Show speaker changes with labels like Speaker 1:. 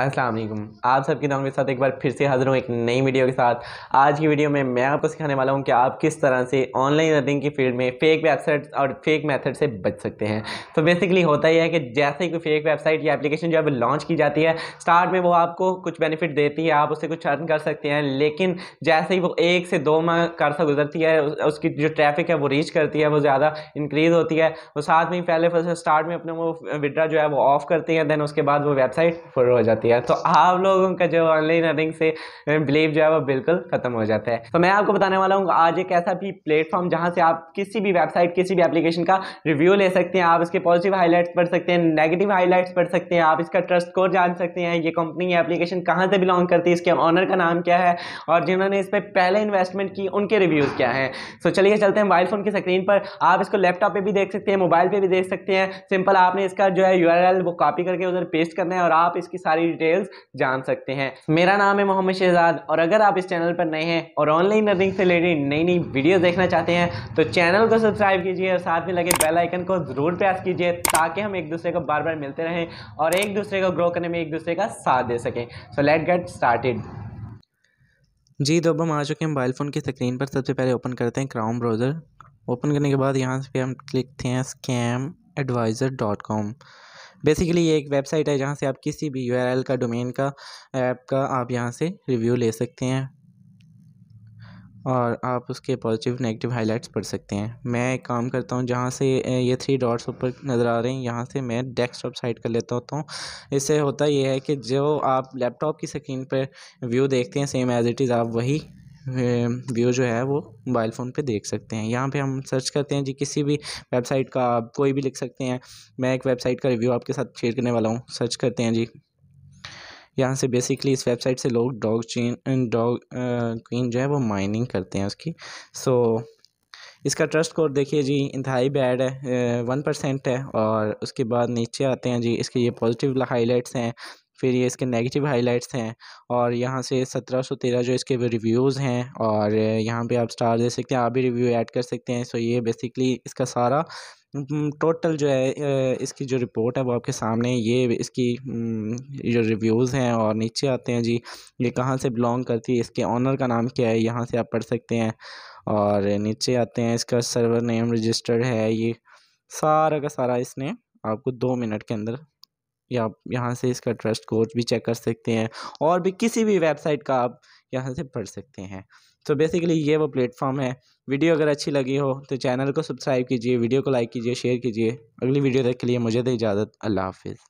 Speaker 1: अस्सलाम वालेकुम आप सबके नाम के साथ एक बार फिर से हाजिर हूँ एक नई वीडियो के साथ आज की वीडियो में मैं आपको सिखाने वाला हूँ कि आप किस तरह से ऑनलाइन अर्निंग की फील्ड में फेक वेबसाइट और फेक मेथड से बच सकते हैं तो बेसिकली होता ही है कि जैसे कोई फेक वेबसाइट या एप्लीकेशन जो है लॉन्च की जाती है स्टार्ट में वो आपको कुछ बेनिफिट देती है आप उससे कुछ अर्न कर सकते हैं लेकिन जैसे ही वो एक से दो माह कर सा गुजरती है उसकी जो ट्रैफिक है वो रीच करती है वो ज़्यादा इंक्रीज़ होती है वो तो साथ में ही फर्स्ट स्टार्ट में अपने वो विड्रा जो है वो ऑफ करती है देन उसके बाद वो वेबसाइट फुल हो जाती है जाती है तो आप लोगों का जो ऑनलाइन अर्निंग से बिलीव uh, जो है वो बिल्कुल खत्म हो जाता है तो मैं आपको बताने वाला हूँ आज एक ऐसा भी प्लेटफॉर्म जहाँ से आप किसी भी वेबसाइट किसी भी एप्लीकेशन का रिव्यू ले सकते हैं आप इसके पॉजिटिव हाईलाइट्स पढ़ सकते हैं नेगेटिव हाईलाइट्स पढ़ सकते हैं आप इसका ट्रस्ट स्कोर जान सकते हैं ये कंपनी या एप्लीकेशन कहाँ से बिलोंग करती है इसके ऑनर का नाम क्या है और जिन्होंने इस पर पहले इन्वेस्टमेंट की उनके रिव्यूज़ क्या हैं सो तो चलिए चलते हैं मोबाइल फ़ोन की स्क्रीन पर आप इसको लैपटॉप पर भी देख सकते हैं मोबाइल पर भी देख सकते हैं सिंपल आपने इसका जो है यू वो कॉपी करके उधर पेस्ट करना है और आप इसकी सारी डिटेल्स जान सकते हैं मेरा नाम है मोहम्मद शहजाद और अगर आप इस चैनल पर नए हैं और ऑनलाइन अर्निंग से रिलेटेड नई नई वीडियो देखना चाहते हैं तो चैनल को सब्सक्राइब कीजिए और साथ में लगे बेल आइकन को ज़रूर प्रेस कीजिए ताकि हम एक दूसरे को बार बार मिलते रहें और एक दूसरे को ग्रो करने में एक दूसरे का साथ दे सकें सो लेट गेट स्टार्टेड जी तो अब हम आ चुके हैं मोबाइल फ़ोन की स्क्रीन पर सबसे पहले ओपन करते हैं क्राउन ब्राउज़र ओपन करने के बाद यहाँ से हम लिखते हैं scam adviser dot com basically ये एक वेबसाइट है जहाँ से आप किसी भी यू का डोमेन का ऐप का आप यहाँ से रिव्यू ले सकते हैं और आप उसके पॉजिटिव नेगेटिव हाइलाइट्स पढ़ सकते हैं मैं एक काम करता हूँ जहाँ से ये थ्री डॉट्स ऊपर नज़र आ रहे हैं यहाँ से मैं डेस्कटॉप साइड कर लेता होता हूँ इससे होता ये है कि जो आप लैपटॉप की स्क्रीन पर व्यू देखते हैं सेम एज़ इट इज़ आप वही व्यू जो है वो मोबाइल फ़ोन पे देख सकते हैं यहाँ पे हम सर्च करते हैं जी किसी भी वेबसाइट का आप कोई भी लिख सकते हैं मैं एक वेबसाइट का रिव्यू आपके साथ शेयर करने वाला हूँ सर्च करते हैं जी यहाँ से बेसिकली इस वेबसाइट से लोग डॉग चीन डॉग क्वीन जो है वो माइनिंग करते हैं उसकी सो so, इसका ट्रस्ट कोड देखिए जी इंतहाई बैड है वन परसेंट है और उसके बाद नीचे आते हैं जी इसके ये पॉजिटिव हाईलाइट्स हैं फिर ये इसके नेगेटिव हाइलाइट्स हैं और यहाँ से सत्रह सौ तेरह जो इसके रिव्यूज़ हैं और यहाँ पे आप स्टार दे सकते हैं आप भी रिव्यू ऐड कर सकते हैं सो ये बेसिकली इसका सारा टोटल जो है इसकी जो रिपोर्ट है वो आपके सामने ये इसकी जो रिव्यूज़ हैं और नीचे आते हैं जी ये कहाँ से बिलोंग करती है इसके ऑनर का नाम क्या है यहाँ से आप पढ़ सकते हैं और नीचे आते हैं इसका सर्वर नेम रजिस्टर्ड है ये सारा का सारा इसने आपको दो मिनट के अंदर या यहाँ से इसका ट्रस्ट कोर्स भी चेक कर सकते हैं और भी किसी भी वेबसाइट का आप यहाँ से पढ़ सकते हैं तो बेसिकली ये वो प्लेटफॉर्म है वीडियो अगर अच्छी लगी हो तो चैनल को सब्सक्राइब कीजिए वीडियो को लाइक कीजिए शेयर कीजिए अगली वीडियो तक के लिए मुझे दे इजाज़त अल्लाह हाफिज़